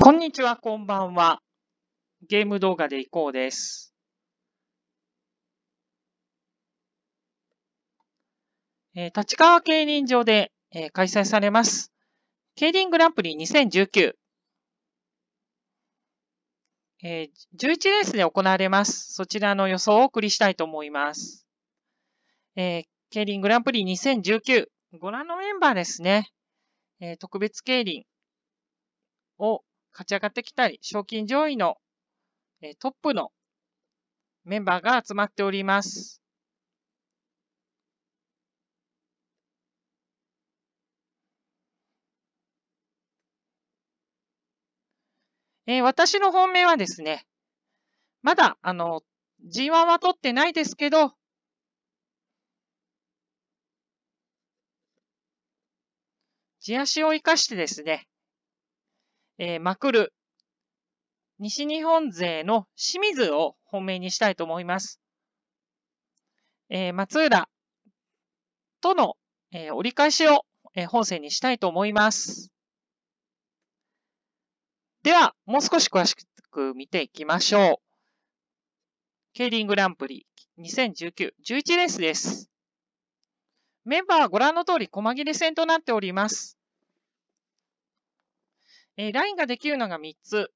こんにちは、こんばんは。ゲーム動画でいこうです。えー、立川競輪場で、えー、開催されます。競輪グランプリ2019。えー、11レースで行われます。そちらの予想をお送りしたいと思います。えー、競輪グランプリ2019。ご覧のメンバーですね。えー、特別競輪を勝ち上がってきたり、賞金上位の、えトップのメンバーが集まっております。えー、私の本命はですね、まだ、あの、G1 は取ってないですけど、地足を生かしてですね、えー、まくる、西日本勢の清水を本命にしたいと思います。えー、松浦との、えー、折り返しを、えー、本戦にしたいと思います。では、もう少し詳しく見ていきましょう。ケーリングランプリ2019、11レースです。メンバーはご覧の通り、細切れ戦となっております。えー、ラインができるのが3つ。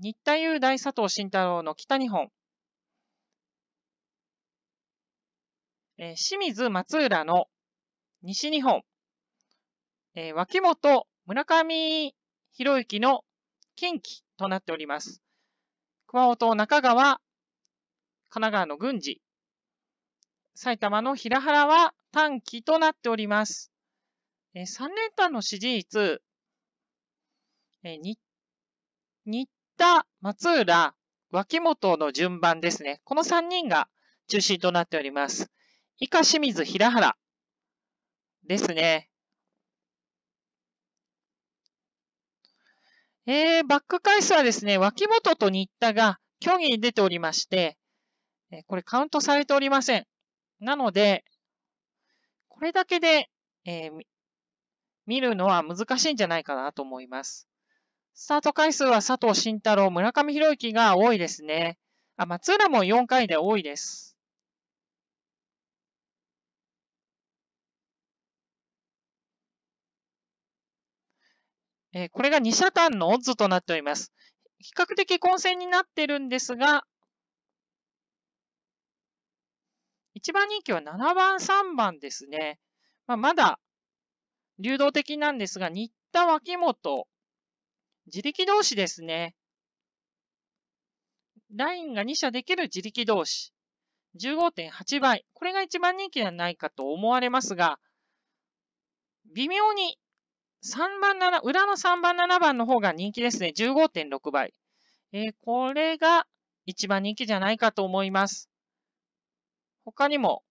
日田雄大佐藤慎太郎の北日本。えー、清水松浦の西日本。えー、脇本村上博之の近畿となっております。熊本中川、神奈川の郡司。埼玉の平原は短期となっております。えー、3連単の支持率えに、に、新田、松浦、脇本の順番ですね。この3人が中心となっております。以下清水、平原ですね。えー、バック回数はですね、脇本と新田が競技に出ておりまして、えこれカウントされておりません。なので、これだけで、えー、見るのは難しいんじゃないかなと思います。スタート回数は佐藤慎太郎、村上博之が多いですね。あ、松浦も4回で多いです。えー、これが2社間のオッズとなっております。比較的混戦になってるんですが、一番人気は7番、3番ですね。まあ、まだ流動的なんですが、新田脇本、自力同士ですね。ラインが2社できる自力同士。15.8倍。これが一番人気ではないかと思われますが、微妙に3番7、裏の3番7番の方が人気ですね。15.6倍。えー、これが一番人気じゃないかと思います。他にも、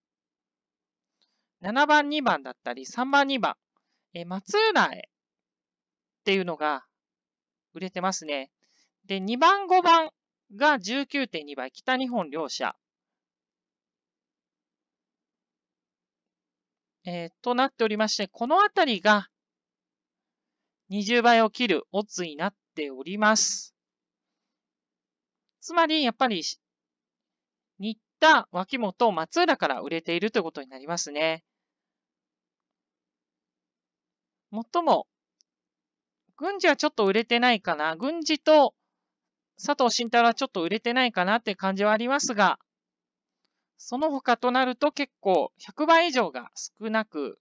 7番2番だったり、3番2番、えー、松浦へっていうのが売れてますね。で、2番、5番が19.2倍、北日本両社。えー、となっておりまして、このあたりが20倍を切るオッズになっております。つまり、やっぱり、新田、脇本、松浦から売れているということになりますね。最も軍事はちょっと売れてないかな。軍事と佐藤慎太郎はちょっと売れてないかなって感じはありますが、その他となると結構100倍以上が少なく、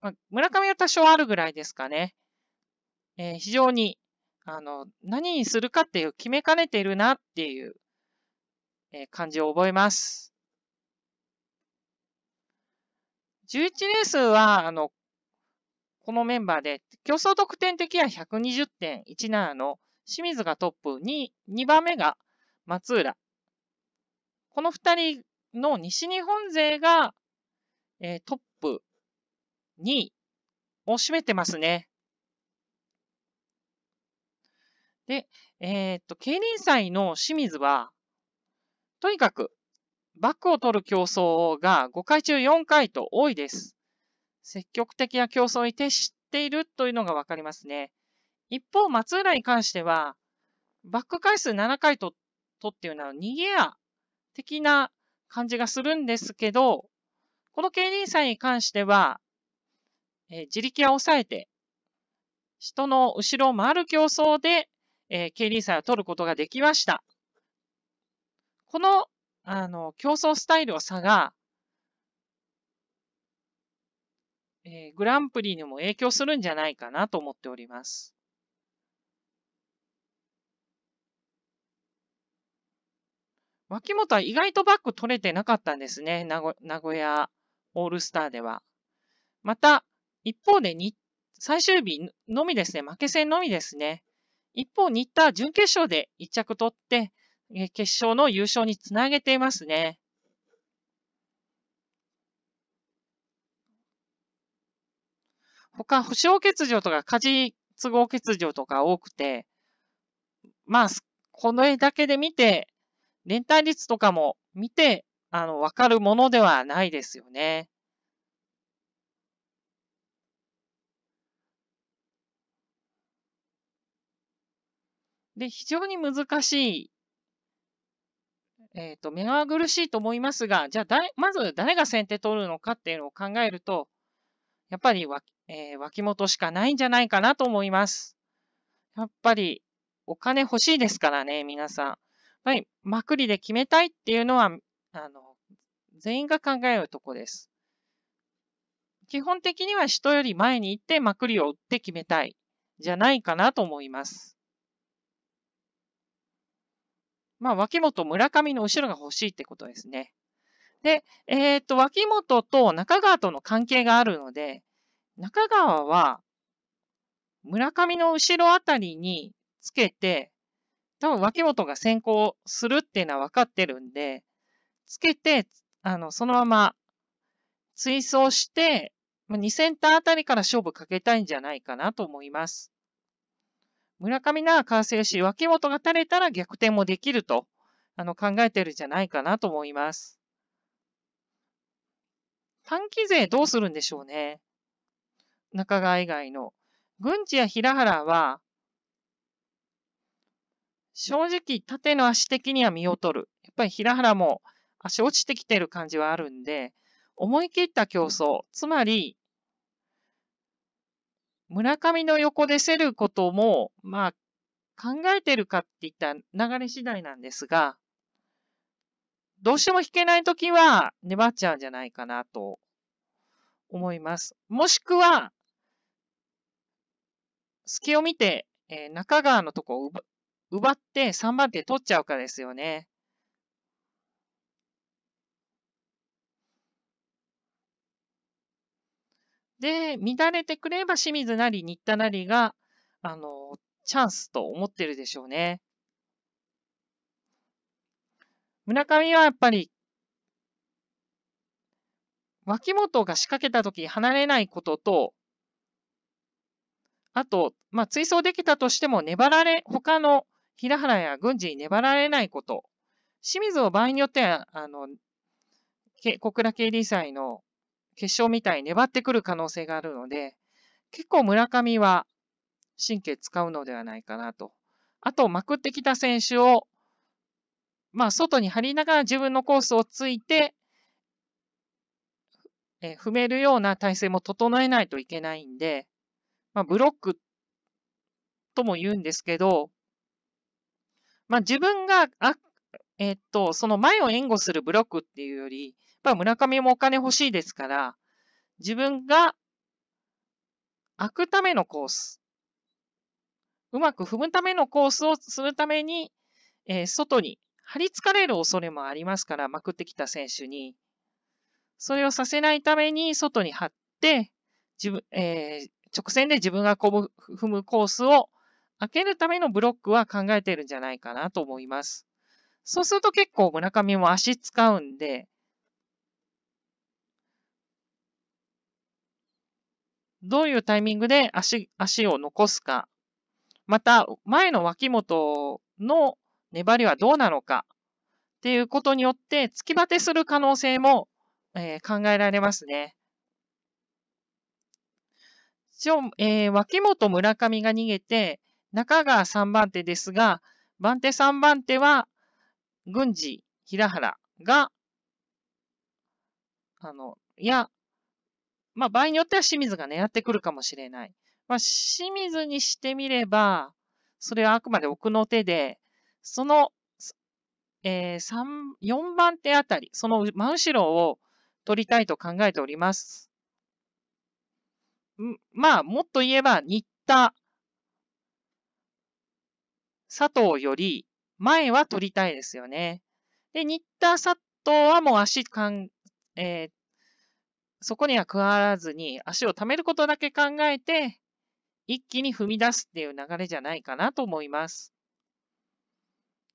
まあ、村上は多少あるぐらいですかね。えー、非常に、あの、何にするかっていう決めかねてるなっていう、えー、感じを覚えます。11レースは、あの、このメンバーで、競争得点的は120.17の清水がトップ2、2番目が松浦。この2人の西日本勢が、えー、トップ2位を占めてますね。で、えー、っと、競輪祭の清水は、とにかく、バックを取る競争が5回中4回と多いです。積極的な競争に徹しているというのがわかりますね。一方、松浦に関しては、バック回数7回ととっていうのは逃げや的な感じがするんですけど、この競輪祭に関しては、えー、自力は抑えて、人の後ろを回る競争で、えー、競輪祭を取ることができました。この、あの、競争スタイルの差が、えー、グランプリにも影響するんじゃないかなと思っております。脇本は意外とバック取れてなかったんですね。名古屋オールスターでは。また、一方で最終日のみですね、負け戦のみですね。一方、新田準決勝で1着取って、決勝の優勝につなげていますね。他、不小欠如とか家事都合欠如とか多くて、まあ、この絵だけで見て、連帯率とかも見て、あの、わかるものではないですよね。で、非常に難しい、えっ、ー、と、目が苦しいと思いますが、じゃあ、まず誰が先手取るのかっていうのを考えると、やっぱりわえー、脇本しかないんじゃないかなと思います。やっぱり、お金欲しいですからね、皆さん。やっぱり、まくりで決めたいっていうのは、あの、全員が考えるとこです。基本的には人より前に行ってまくりを打って決めたい、じゃないかなと思います。まあ、脇本、村上の後ろが欲しいってことですね。で、えっ、と、脇本と中川との関係があるので、中川は、村上の後ろあたりにつけて、多分脇本が先行するっていうのは分かってるんで、つけて、あの、そのまま追走して、2センターあたりから勝負かけたいんじゃないかなと思います。村上なら完成し、脇本が垂れたら逆転もできると、あの、考えてるんじゃないかなと思います。短期勢どうするんでしょうね。中川以外の。郡司や平原は、正直、縦の足的には身を取る。やっぱり平原も足落ちてきてる感じはあるんで、思い切った競争。つまり、村上の横で競ることも、まあ、考えてるかっていった流れ次第なんですが、どうしても引けないときは粘っちゃうんじゃないかなと思います。もしくは、隙を見て、えー、中川のとこを奪奪って3番手取っちゃうかですよね。で、乱れてくれば清水なり新田なりが、あの、チャンスと思ってるでしょうね。村上はやっぱり、脇本が仕掛けた時に離れないことと、あと、まあ、追走できたとしても粘られ、他の平原や軍事に粘られないこと。清水を場合によっては、あの、小倉経理祭の決勝みたいに粘ってくる可能性があるので、結構村上は神経使うのではないかなと。あと、まくってきた選手を、まあ、外に張りながら自分のコースをついて、え踏めるような体制も整えないといけないんで、まあ、ブロックとも言うんですけど、まあ、自分が、あえー、っと、その前を援護するブロックっていうより、村上もお金欲しいですから、自分が開くためのコース、うまく踏むためのコースをするために、えー、外に張り付かれる恐れもありますから、まくってきた選手に、それをさせないために外に張って、自分、えー、直線で自分が踏むコースを開けるためのブロックは考えてるんじゃないかなと思います。そうすると結構村上も足使うんで、どういうタイミングで足、足を残すか。また、前の脇本の粘りはどうなのか。っていうことによって、突きバてする可能性も、えー、考えられますね。一応、えー、脇本村上が逃げて、中川3番手ですが、番手3番手は、郡司、平原が、あの、いや、まあ、場合によっては清水が狙ってくるかもしれない。まあ、清水にしてみれば、それはあくまで奥の手で、その、えー、3、4番手あたり、その真後ろを取りたいと考えております。まあ、もっと言えば、新田、佐藤より前は取りたいですよね。で、新田、佐藤はもう足かん、えー、そこには加わらずに、足を貯めることだけ考えて、一気に踏み出すっていう流れじゃないかなと思います。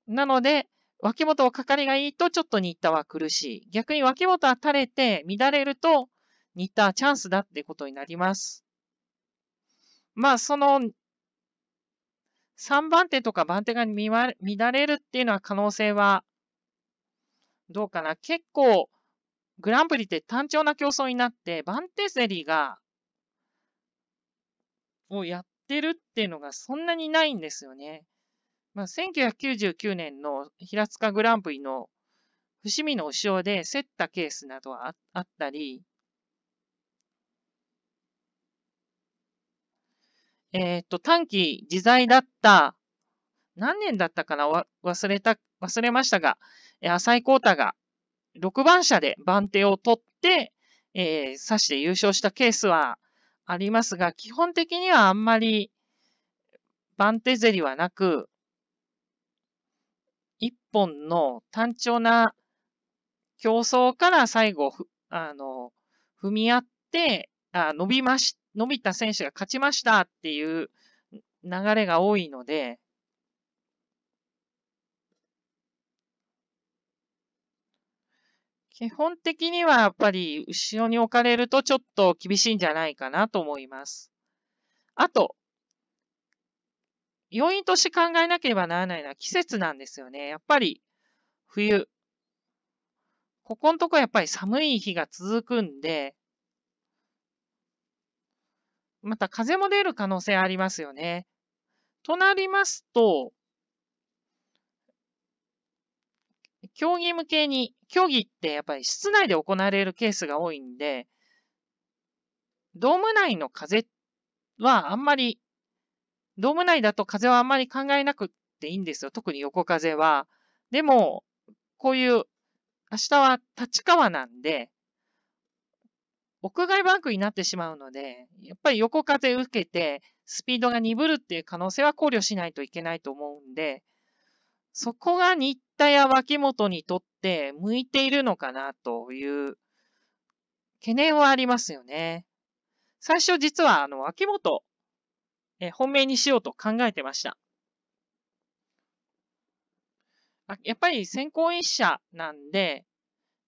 なので、脇本はかかりがいいとちょっと新田は苦しい。逆に脇本は垂れて乱れると、似たチャンスだってことになります。まあ、その、3番手とか番手が乱れるっていうのは可能性は、どうかな。結構、グランプリって単調な競争になって、番手競りが、をやってるっていうのがそんなにないんですよね。まあ、1999年の平塚グランプリの伏見の後ろで競ったケースなどはあったり、えっ、ー、と、短期自在だった、何年だったかな忘れた、忘れましたが、浅井光太が6番車で番手を取って、えー、差して優勝したケースはありますが、基本的にはあんまり番手競りはなく、一本の単調な競争から最後、あの、踏み合って、あ伸びまし伸びた選手が勝ちましたっていう流れが多いので、基本的にはやっぱり後ろに置かれるとちょっと厳しいんじゃないかなと思います。あと、要因として考えなければならないのは季節なんですよね。やっぱり冬。ここのところやっぱり寒い日が続くんで、また風も出る可能性ありますよね。となりますと、競技向けに、競技ってやっぱり室内で行われるケースが多いんで、ドーム内の風はあんまり、ドーム内だと風はあんまり考えなくていいんですよ。特に横風は。でも、こういう、明日は立川なんで、屋外バンクになってしまうので、やっぱり横風受けて、スピードが鈍るっていう可能性は考慮しないといけないと思うんで、そこが新田や脇本にとって向いているのかなという懸念はありますよね。最初実はあの、脇本、え、本命にしようと考えてました。やっぱり先行一社なんで、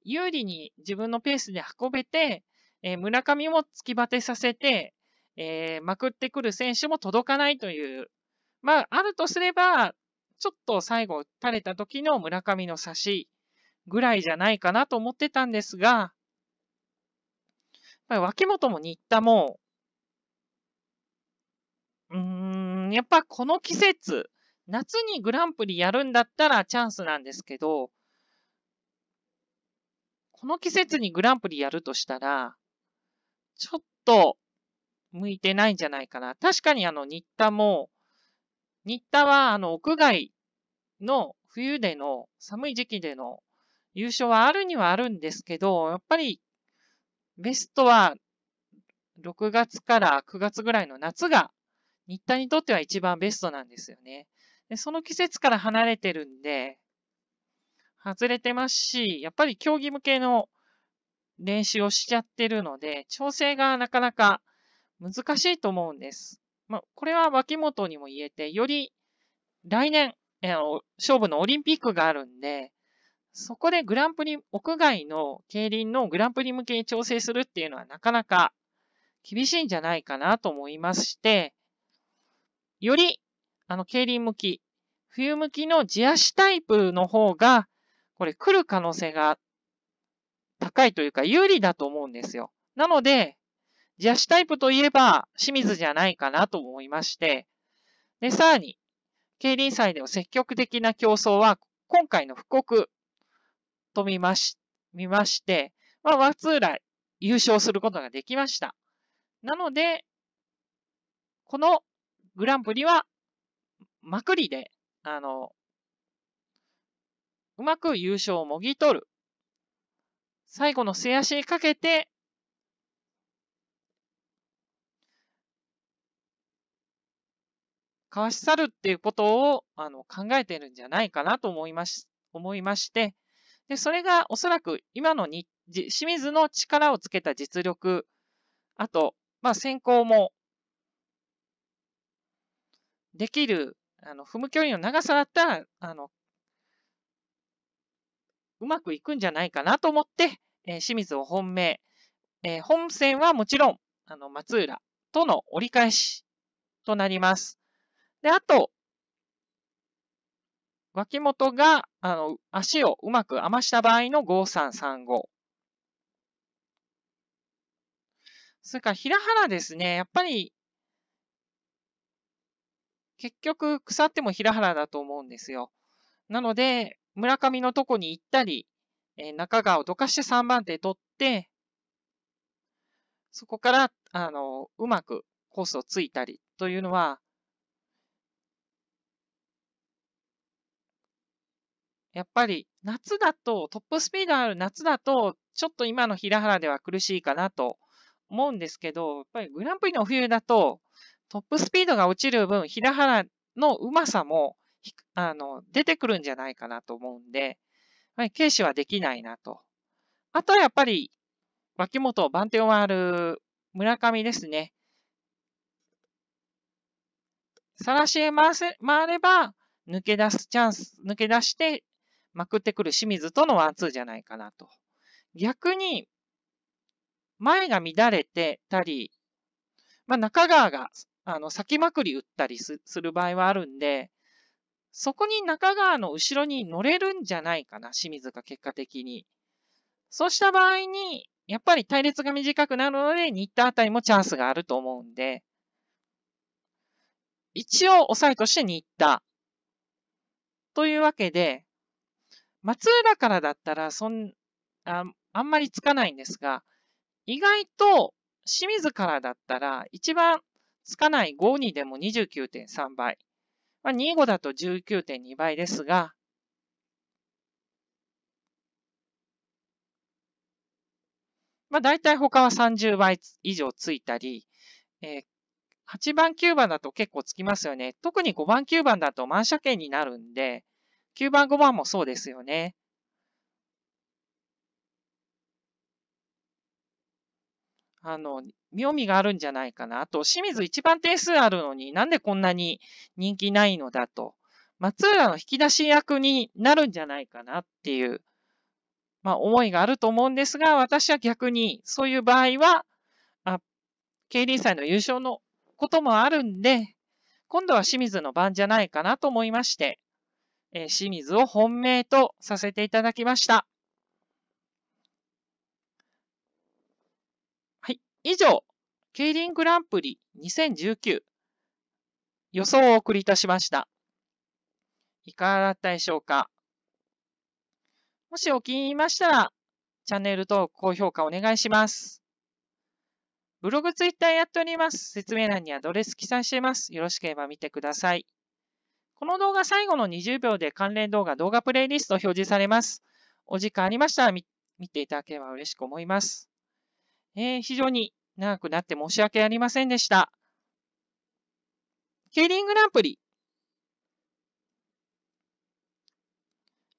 有利に自分のペースで運べて、えー、村上も突きバテさせて、えー、まくってくる選手も届かないという、まあ、あるとすれば、ちょっと最後打たれた時の村上の差しぐらいじゃないかなと思ってたんですが、やっぱり脇本も新田も、うーん、やっぱこの季節、夏にグランプリやるんだったらチャンスなんですけど、この季節にグランプリやるとしたら、ちょっと向いてないんじゃないかな。確かにあの、新田も、新田はあの、屋外の冬での寒い時期での優勝はあるにはあるんですけど、やっぱりベストは6月から9月ぐらいの夏が新田にとっては一番ベストなんですよね。でその季節から離れてるんで、外れてますし、やっぱり競技向けの練習をしちゃってるので、調整がなかなか難しいと思うんです。まあ、これは脇本にも言えて、より来年、えー、勝負のオリンピックがあるんで、そこでグランプリ、屋外の競輪のグランプリ向けに調整するっていうのはなかなか厳しいんじゃないかなと思いまして、より、あの、競輪向き、冬向きの地足タイプの方が、これ来る可能性が高いというか有利だと思うんですよ。なので、ジャシタイプといえば清水じゃないかなと思いまして、で、さらに、競輪祭での積極的な競争は、今回の布告と見まし、見まして、まあ、松浦優勝することができました。なので、このグランプリは、まくりで、あの、うまく優勝をもぎ取る最後の末足にかけて、かわし去るっていうことをあの考えてるんじゃないかなと思いまし思いまして、でそれがおそらく今のに清水の力をつけた実力、あと、まあ、先行もできる、あの、踏む距離の長さだったら、あの、うまくいくんじゃないかなと思って、えー、清水を本命、えー、本戦はもちろん、あの、松浦との折り返しとなります。で、あと、脇本が、あの、足をうまく余した場合の5335。それから平原ですね。やっぱり、結局、腐っても平原だと思うんですよ。なので、村上のとこに行ったり、えー、中川をどかして3番手取って、そこから、あの、うまくコースをついたりというのは、やっぱり夏だと、トップスピードある夏だと、ちょっと今の平原では苦しいかなと思うんですけど、やっぱりグランプリの冬だと、トップスピードが落ちる分、平原のうまさもあの、出てくるんじゃないかなと思うんで、はい、軽視はできないなと。あとはやっぱり、脇本、番手を回る村上ですね。さらしへ回せ、回れば、抜け出すチャンス、抜け出して、まくってくる清水とのワンツーじゃないかなと。逆に、前が乱れてたり、まあ、中川があの先まくり打ったりする場合はあるんで、そこに中川の後ろに乗れるんじゃないかな、清水が結果的に。そうした場合に、やっぱり隊列が短くなるので、新田あたりもチャンスがあると思うんで、一応抑えとして新田。というわけで、松浦からだったら、そん、ああんまりつかないんですが、意外と清水からだったら、一番つかない5にでも29.3倍。まあ、25だと19.2倍ですが、まあ、大体他は30倍以上ついたり、えー、8番、9番だと結構つきますよね。特に5番、9番だと満車券になるんで、9番、5番もそうですよね。あの、妙味があるんじゃないかな。あと、清水一番点数あるのになんでこんなに人気ないのだと。松浦の引き出し役になるんじゃないかなっていう、まあ思いがあると思うんですが、私は逆にそういう場合は、あ、競輪祭の優勝のこともあるんで、今度は清水の番じゃないかなと思いまして、えー、清水を本命とさせていただきました。以上、競輪グランプリ2019予想をお送りいたしました。いかがだったでしょうかもしお気に入りましたら、チャンネル登録、高評価お願いします。ブログ、ツイッターやっております。説明欄にアドレス記載しています。よろしければ見てください。この動画最後の20秒で関連動画、動画プレイリスト表示されます。お時間ありましたら見ていただければ嬉しく思います。えー、非常に長くなって申し訳ありませんでした。ケリングランプリ。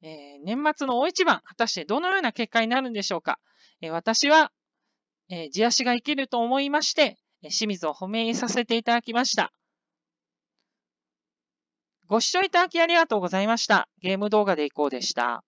えー、年末の大一番、果たしてどのような結果になるんでしょうか。えー、私は、えー、地足が生きると思いまして、清水を褒めさせていただきました。ご視聴いただきありがとうございました。ゲーム動画でいこうでした。